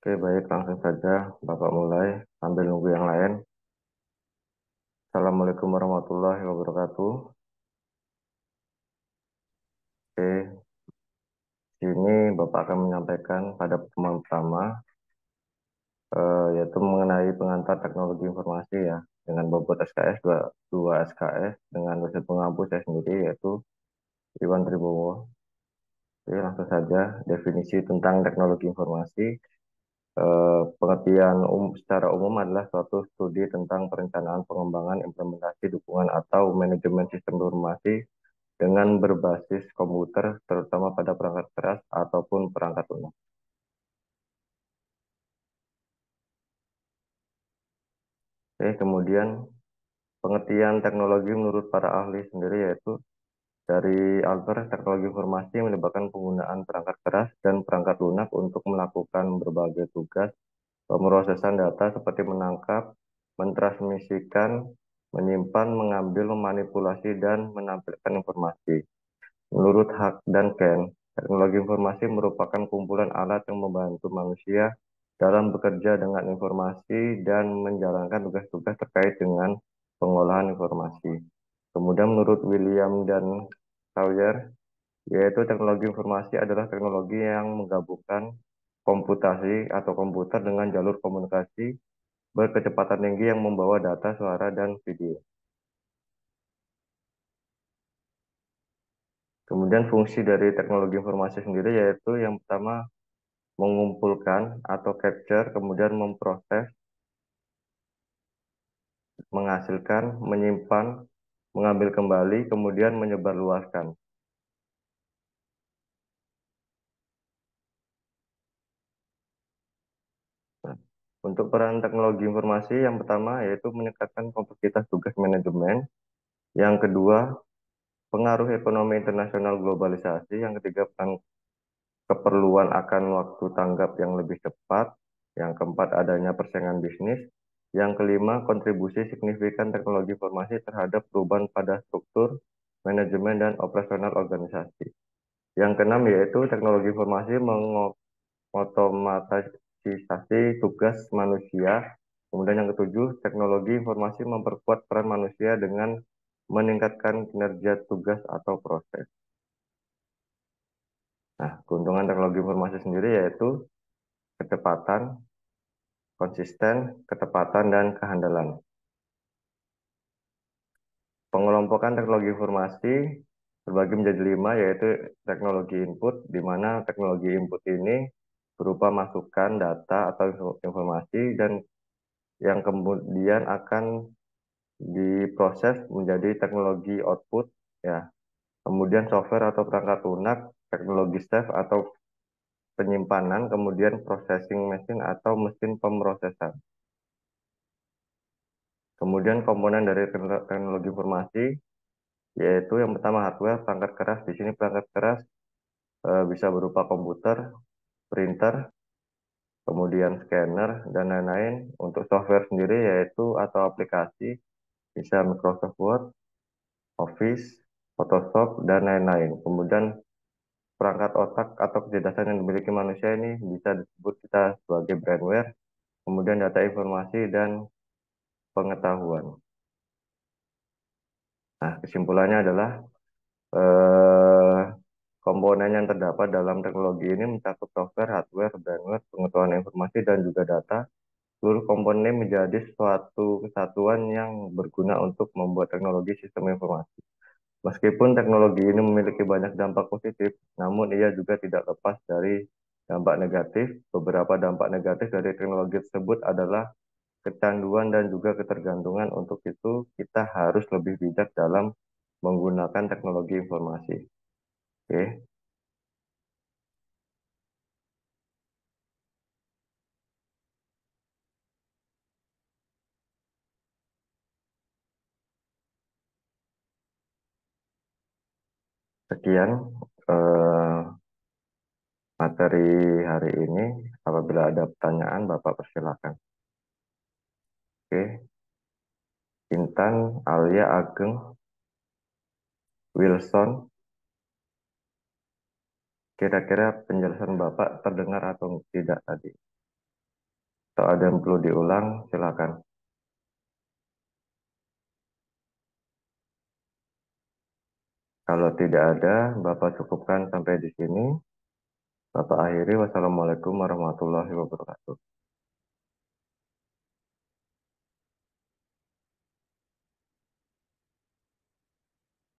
Oke, baik, langsung saja Bapak mulai sambil nunggu yang lain. Assalamualaikum warahmatullahi wabarakatuh. Oke, sini Bapak akan menyampaikan pada pertemuan pertama eh, yaitu mengenai pengantar teknologi informasi ya dengan bobot SKS 2, 2 SKS dengan dosen pengampu saya sendiri yaitu Iwan Tribowo. Oke, langsung saja definisi tentang teknologi informasi Eh, pengertian um, secara umum adalah suatu studi tentang perencanaan, pengembangan, implementasi, dukungan, atau manajemen sistem informasi dengan berbasis komputer, terutama pada perangkat keras ataupun perangkat lunak. Oke, kemudian pengertian teknologi menurut para ahli sendiri yaitu dari alur teknologi informasi melibatkan penggunaan perangkat keras dan perangkat lunak untuk melakukan berbagai tugas pemrosesan data seperti menangkap, mentransmisikan, menyimpan, mengambil, memanipulasi, dan menampilkan informasi. Menurut Hak dan Ken, teknologi informasi merupakan kumpulan alat yang membantu manusia dalam bekerja dengan informasi dan menjalankan tugas-tugas terkait dengan pengolahan informasi. Kemudian menurut William dan Hauser, yaitu teknologi informasi adalah teknologi yang menggabungkan komputasi atau komputer dengan jalur komunikasi berkecepatan tinggi yang membawa data suara dan video. Kemudian fungsi dari teknologi informasi sendiri yaitu yang pertama mengumpulkan atau capture, kemudian memproses, menghasilkan, menyimpan, mengambil kembali, kemudian menyebarluaskan. Untuk peran teknologi informasi yang pertama yaitu meningkatkan kompleksitas tugas manajemen. Yang kedua, pengaruh ekonomi internasional globalisasi. Yang ketiga, peran keperluan akan waktu tanggap yang lebih cepat. Yang keempat, adanya persaingan bisnis. Yang kelima, kontribusi signifikan teknologi informasi terhadap perubahan pada struktur, manajemen, dan operasional organisasi. Yang keenam yaitu teknologi informasi mengotomatisasi tugas manusia. Kemudian yang ketujuh, teknologi informasi memperkuat peran manusia dengan meningkatkan kinerja tugas atau proses. Nah, keuntungan teknologi informasi sendiri yaitu kecepatan, konsisten, ketepatan, dan kehandalan. Pengelompokan teknologi informasi terbagi menjadi lima, yaitu teknologi input, di mana teknologi input ini berupa masukan data atau informasi dan yang kemudian akan diproses menjadi teknologi output ya kemudian software atau perangkat lunak teknologi staff atau penyimpanan, kemudian processing mesin atau mesin pemrosesan. Kemudian komponen dari teknologi informasi, yaitu yang pertama hardware, perangkat keras. Di sini perangkat keras eh, bisa berupa komputer, printer, kemudian scanner, dan lain-lain. Untuk software sendiri yaitu atau aplikasi, bisa Microsoft Word, Office, Photoshop, dan lain-lain. Kemudian perangkat otak atau kecerdasan yang dimiliki manusia ini bisa disebut kita sebagai brainware, kemudian data informasi dan pengetahuan. Nah, kesimpulannya adalah eh, komponen yang terdapat dalam teknologi ini mencakup software, hardware, brainware, pengetahuan informasi, dan juga data. Seluruh komponen ini menjadi suatu kesatuan yang berguna untuk membuat teknologi sistem informasi. Meskipun teknologi ini memiliki banyak dampak positif, namun ia juga tidak lepas dari dampak negatif. Beberapa dampak negatif dari teknologi tersebut adalah kecanduan dan juga ketergantungan. Untuk itu, kita harus lebih bijak dalam menggunakan teknologi informasi. Oke. Sekian eh, materi hari ini. Apabila ada pertanyaan, Bapak persilakan. Oke. Intan, Alia, Ageng, Wilson. Kira-kira penjelasan Bapak terdengar atau tidak tadi? Atau ada yang perlu diulang, silakan. tidak ada, Bapak cukupkan sampai di sini. Bapak akhiri. Wassalamualaikum warahmatullahi wabarakatuh.